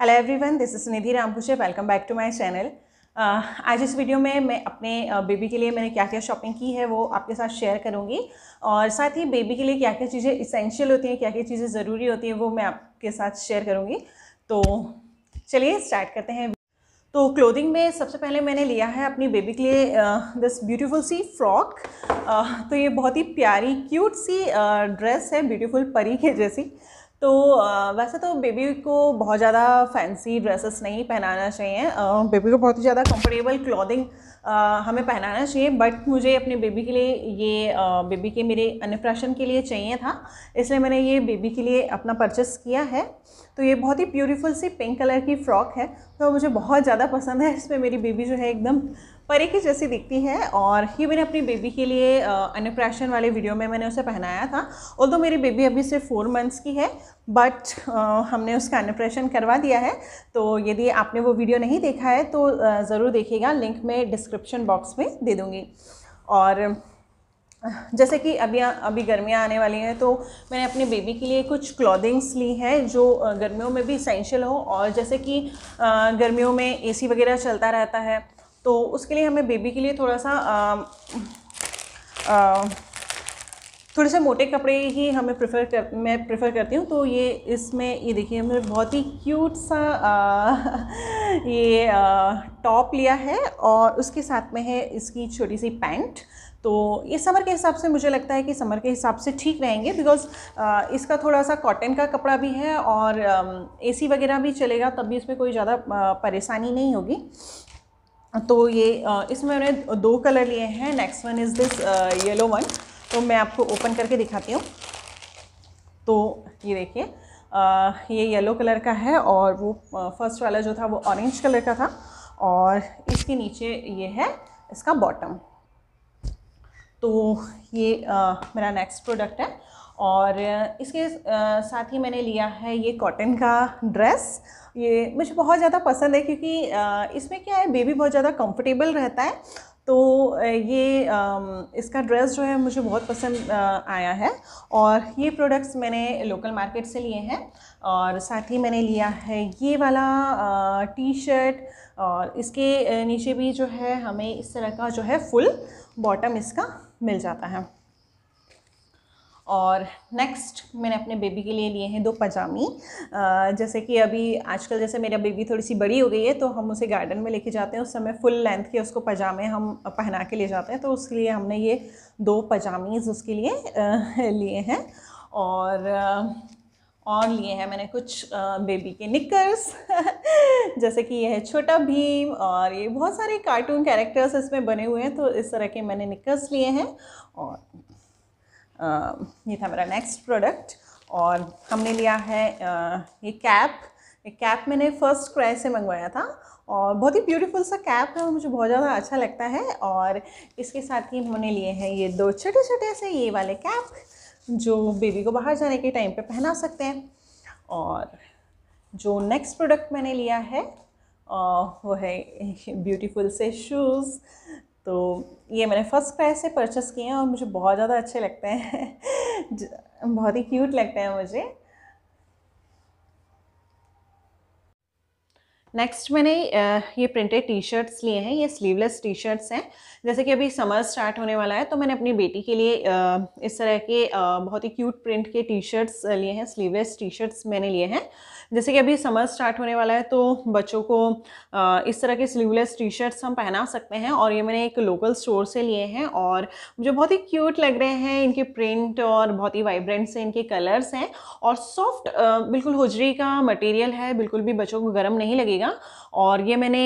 hello everyone this is Nidhi Rampushe welcome back to my channel आज इस video में मैं अपने बेबी uh, के लिए मैंने क्या क्या शॉपिंग की है वो आपके साथ शेयर करूँगी और साथ ही बेबी के लिए क्या क्या चीज़ें इसेंशियल होती हैं क्या क्या चीज़ें ज़रूरी होती हैं वो मैं आपके साथ शेयर करूँगी तो चलिए स्टार्ट करते हैं तो क्लोथिंग में सबसे पहले मैंने लिया है अपनी बेबी के लिए दिस uh, ब्यूटीफुल सी फ्रॉक uh, तो ये बहुत ही प्यारी क्यूट सी ड्रेस है ब्यूटीफुल परी के जैसी तो वैसे तो बेबी को बहुत ज़्यादा फैंसी ड्रेसेस नहीं पहनाना चाहिए बेबी को बहुत ही ज़्यादा कंफर्टेबल क्लॉथिंग हमें पहनाना चाहिए बट मुझे अपने बेबी के लिए ये बेबी के मेरे अन्नप्राशन के लिए चाहिए था इसलिए मैंने ये बेबी के लिए अपना परचेस किया है तो ये बहुत ही ब्यूटीफुल सी पिंक कलर की फ़्रॉक है तो मुझे बहुत ज़्यादा पसंद है इसमें मेरी बेबी जो है एकदम परे की जैसी दिखती है और ही मैंने अपनी बेबी के लिए अनप्रेशन वाले वीडियो में मैंने उसे पहनाया था और तो मेरी बेबी अभी सिर्फ फोर मंथ्स की है बट हमने उसका अनप्रेशन करवा दिया है तो यदि आपने वो वीडियो नहीं देखा है तो ज़रूर देखिएगा लिंक मैं डिस्क्रिप्शन बॉक्स में दे दूँगी और जैसे कि अभी अभी गर्मियाँ आने वाली हैं तो मैंने अपने बेबी के लिए कुछ क्लॉदिंग्स ली हैं जो गर्मियों में भी इसेंशियल हो और जैसे कि गर्मियों में एसी वगैरह चलता रहता है तो उसके लिए हमें बेबी के लिए थोड़ा सा थोड़े से मोटे कपड़े ही हमें प्रेफर कर मैं प्रेफर करती हूँ तो ये इसमें ये देखिए हमने बहुत ही क्यूट सा आ, ये टॉप लिया है और उसके साथ में है इसकी छोटी सी पैंट तो ये समर के हिसाब से मुझे लगता है कि समर के हिसाब से ठीक रहेंगे बिकॉज इसका थोड़ा सा कॉटन का कपड़ा भी है और एसी वगैरह भी चलेगा तब भी इसमें कोई ज़्यादा परेशानी नहीं होगी तो ये इसमें मैंने दो कलर लिए हैं next one is this yellow one तो मैं आपको ओपन करके दिखाती हूँ तो ये देखिए ये येलो कलर का है और वो फर्स्ट वाला जो था वो ऑरेंज कलर का था और इसके नीचे ये है इसका बॉटम तो ये आ, मेरा नेक्स्ट प्रोडक्ट है और इसके साथ ही मैंने लिया है ये कॉटन का ड्रेस ये मुझे बहुत ज़्यादा पसंद है क्योंकि इसमें क्या है बेबी बहुत ज़्यादा कंफर्टेबल रहता है तो ये इसका ड्रेस जो है मुझे बहुत पसंद आया है और ये प्रोडक्ट्स मैंने लोकल मार्केट से लिए हैं और साथ ही मैंने लिया है ये वाला टी शर्ट और इसके नीचे भी जो है हमें इस तरह का जो है फुल बॉटम इसका मिल जाता है और नेक्स्ट मैंने अपने बेबी के लिए लिए हैं दो पजामी जैसे कि अभी आजकल जैसे मेरा बेबी थोड़ी सी बड़ी हो गई है तो हम उसे गार्डन में लेके जाते हैं उस समय फुल लेंथ के उसको पजामे हम पहना के ले जाते हैं तो उसके लिए हमने ये दो पजामीज़ उसके लिए लिए हैं और और लिए हैं मैंने कुछ बेबी के निकर्स जैसे कि यह है छोटा भीम और ये बहुत सारे कार्टून कैरेक्टर्स इसमें बने हुए हैं तो इस तरह के मैंने निकर्स लिए हैं और ये था मेरा नेक्स्ट प्रोडक्ट और हमने लिया है ये कैप ये कैप मैंने फ़र्स्ट क्राइ से मंगवाया था और बहुत ही ब्यूटीफुल सा कैप है और मुझे बहुत ज़्यादा अच्छा लगता है और इसके साथ ही हमने लिए हैं ये दो छोटे छोटे से ये वाले कैप जो बेबी को बाहर जाने के टाइम पे पहना सकते हैं और जो नेक्स्ट प्रोडक्ट मैंने लिया है वो है ब्यूटीफुल से शूज़ तो ये मैंने फ़र्स्ट क्राई से परचेस किए हैं और मुझे बहुत ज़्यादा अच्छे लगते हैं बहुत ही क्यूट लगते हैं मुझे नेक्स्ट मैंने ये प्रिंटेड टी शर्ट्स लिए हैं ये स्लीवलेस टी शर्ट्स हैं जैसे कि अभी समर स्टार्ट होने वाला है तो मैंने अपनी बेटी के लिए इस तरह के बहुत ही क्यूट प्रिंट के टी शर्ट्स लिए हैं स्लीवलेस टी शर्ट्स मैंने लिए हैं जैसे कि अभी समर स्टार्ट होने वाला है तो बच्चों को इस तरह के स्लीवलेस टी शर्ट्स हम पहना सकते हैं और ये मैंने एक लोकल स्टोर से लिए हैं और मुझे बहुत ही क्यूट लग रहे हैं इनके प्रिंट और बहुत ही वाइब्रेंट से इनके कलर्स हैं और सॉफ्ट बिल्कुल हुजरी का मटेरियल है बिल्कुल भी बच्चों को गर्म नहीं लगेगा बढ़िया और ये मैंने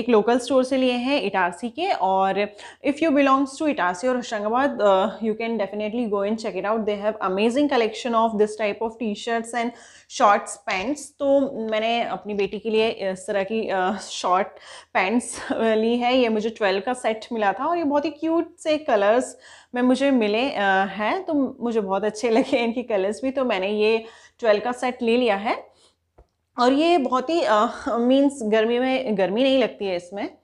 एक लोकल स्टोर से लिए हैं इटारसी के और if you belongs to Itarsi और Hoshangabad you can definitely go and check it out they have amazing collection of this type of T shirts and shorts pants तो मैंने अपनी बेटी के लिए इस तरह की शॉर्ट uh, पैंट्स uh, ली है ये मुझे ट्वेल्व का सेट मिला था और ये बहुत ही क्यूट से कलर्स में मुझे मिले uh, हैं तो मुझे बहुत अच्छे लगे इनकी कलर्स भी तो मैंने ये ट्वेल्व का सेट ले लिया है और ये बहुत ही मीन्स गर्मी में गर्मी नहीं लगती है इसमें